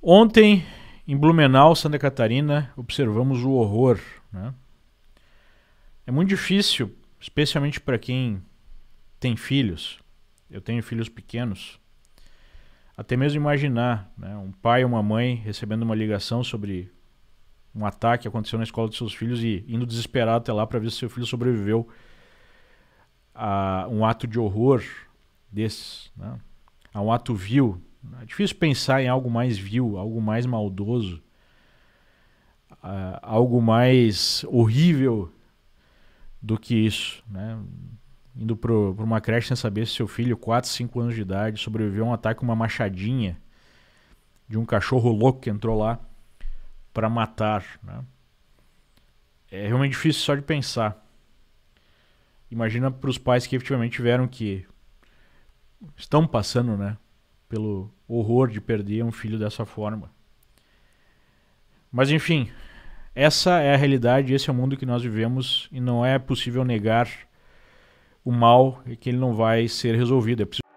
Ontem, em Blumenau, Santa Catarina, observamos o horror. Né? É muito difícil, especialmente para quem tem filhos. Eu tenho filhos pequenos. Até mesmo imaginar né? um pai ou uma mãe recebendo uma ligação sobre um ataque que aconteceu na escola dos seus filhos e indo desesperado até lá para ver se seu filho sobreviveu a um ato de horror desses, né? a um ato vil difícil pensar em algo mais vil, algo mais maldoso, uh, algo mais horrível do que isso, né? Indo para uma creche sem saber se seu filho, 4, 5 anos de idade, sobreviveu a um ataque com uma machadinha de um cachorro louco que entrou lá para matar, né? É realmente difícil só de pensar. Imagina para os pais que efetivamente tiveram que estão passando, né, pelo horror de perder um filho dessa forma. Mas enfim, essa é a realidade, esse é o mundo que nós vivemos e não é possível negar o mal e que ele não vai ser resolvido. É preciso